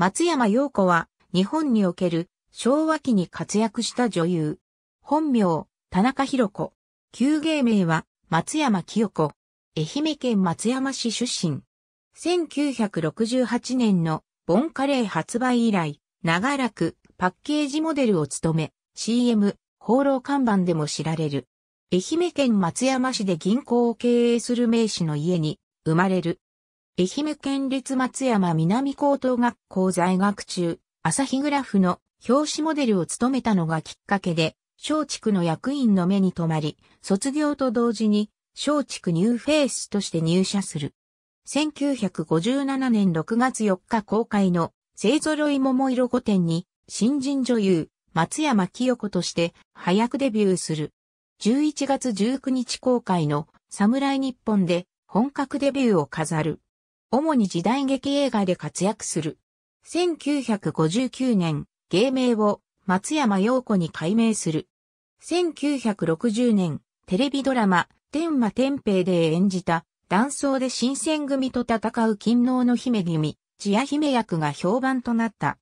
松山陽子は日本における昭和期に活躍した女優。本名、田中博子。旧芸名は松山清子。愛媛県松山市出身。1968年のボンカレー発売以来、長らくパッケージモデルを務め、CM、放浪看板でも知られる。愛媛県松山市で銀行を経営する名士の家に生まれる。愛媛県立松山南高等学校在学中、朝日グラフの表紙モデルを務めたのがきっかけで、松竹の役員の目に留まり、卒業と同時に松竹ニューフェイスとして入社する。1957年6月4日公開の勢揃い桃色御殿に新人女優松山清子として早くデビューする。11月19日公開の侍日本で本格デビューを飾る。主に時代劇映画で活躍する。1959年、芸名を松山陽子に改名する。1960年、テレビドラマ、天馬天平で演じた、断層で新選組と戦う勤王の姫君、千夜姫役が評判となった。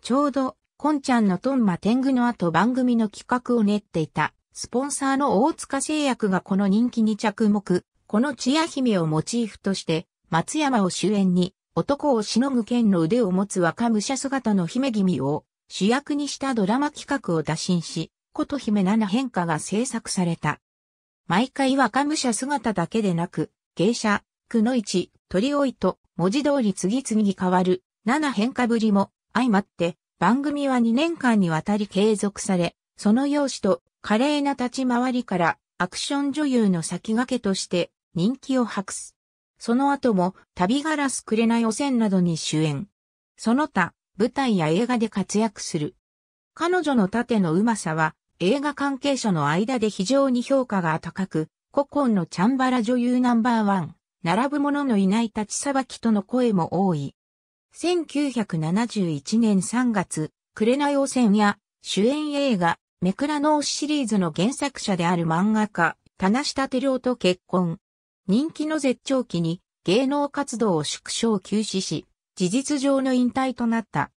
ちょうど、こんちゃんのトンマ天狗の後番組の企画を練っていた、スポンサーの大塚製薬がこの人気に着目、この千夜姫をモチーフとして、松山を主演に、男をしのぐ剣の腕を持つ若武者姿の姫君を主役にしたドラマ企画を打診し、琴姫七変化が制作された。毎回若武者姿だけでなく、芸者、くの市、鳥追いと文字通り次々に変わる七変化ぶりも相まって番組は2年間にわたり継続され、その容姿と華麗な立ち回りからアクション女優の先駆けとして人気を博す。その後も、旅ガラスくれない汚染などに主演。その他、舞台や映画で活躍する。彼女の盾のうまさは、映画関係者の間で非常に評価が高く、古今のチャンバラ女優ナンバーワン、並ぶ者のいない立ちさばきとの声も多い。1971年3月、紅汚染や主演映画、クラノーシリーズの原作者である漫画家、棚下照夫と結婚。人気の絶頂期に芸能活動を縮小休止し、事実上の引退となった。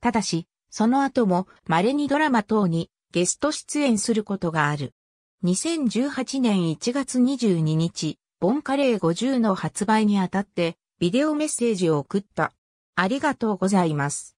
ただし、その後も稀にドラマ等にゲスト出演することがある。2018年1月22日、ボンカレー50の発売にあたってビデオメッセージを送った。ありがとうございます。